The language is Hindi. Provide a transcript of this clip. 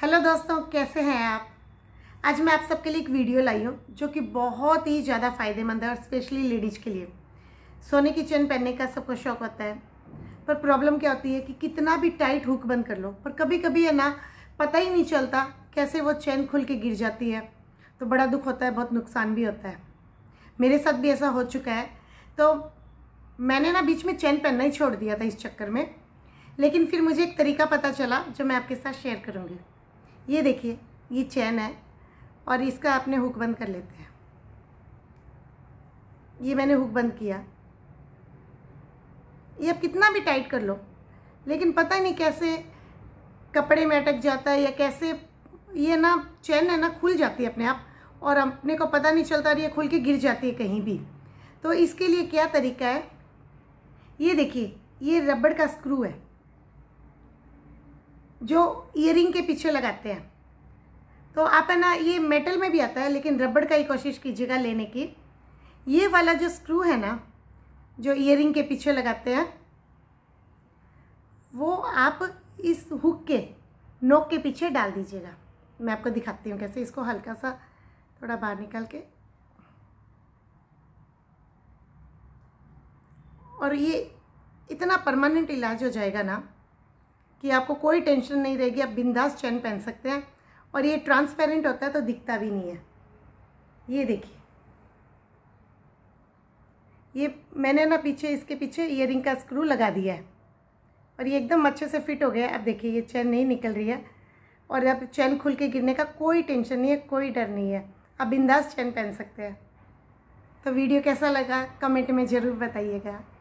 हेलो दोस्तों कैसे हैं आप आज मैं आप सबके लिए एक वीडियो लाई हूँ जो कि बहुत ही ज़्यादा फ़ायदेमंद है और स्पेशली लेडीज के लिए सोने की चेन पहनने का सबको शौक होता है पर प्रॉब्लम क्या होती है कि कितना भी टाइट हुक बंद कर लो पर कभी कभी है ना पता ही नहीं चलता कैसे वो चेन खुल के गिर जाती है तो बड़ा दुख होता है बहुत नुकसान भी होता है मेरे साथ भी ऐसा हो चुका है तो मैंने ना बीच में चैन पहनना ही छोड़ दिया था इस चक्कर में लेकिन फिर मुझे एक तरीका पता चला जो मैं आपके साथ शेयर करूँगी ये देखिए ये चैन है और इसका आपने हुक बंद कर लेते हैं ये मैंने हुक बंद किया ये आप कितना भी टाइट कर लो लेकिन पता नहीं कैसे कपड़े में अटक जाता है या कैसे ये ना चैन है ना खुल जाती है अपने आप और अपने को पता नहीं चलता ये खुल के गिर जाती है कहीं भी तो इसके लिए क्या तरीका है ये देखिए ये रबड़ का स्क्रू है जो ईयरिंग के पीछे लगाते हैं तो आप है ना ये मेटल में भी आता है लेकिन रबड़ का ही कोशिश कीजिएगा लेने की ये वाला जो स्क्रू है ना जो ईयरिंग के पीछे लगाते हैं वो आप इस हुक के नोक के पीछे डाल दीजिएगा मैं आपको दिखाती हूँ कैसे इसको हल्का सा थोड़ा बाहर निकाल के और ये इतना परमानेंट इलाज हो जाएगा ना कि आपको कोई टेंशन नहीं रहेगी आप बिंदास चैन पहन सकते हैं और ये ट्रांसपेरेंट होता है तो दिखता भी नहीं है ये देखिए ये मैंने ना पीछे इसके पीछे ईयरिंग का स्क्रू लगा दिया है और ये एकदम अच्छे से फिट हो गया है अब देखिए ये चैन नहीं निकल रही है और अब चैन खुल के गिरने का कोई टेंशन नहीं है कोई डर नहीं है आप बिंदास चैन पहन सकते हैं तो वीडियो कैसा लगा कमेंट में ज़रूर बताइएगा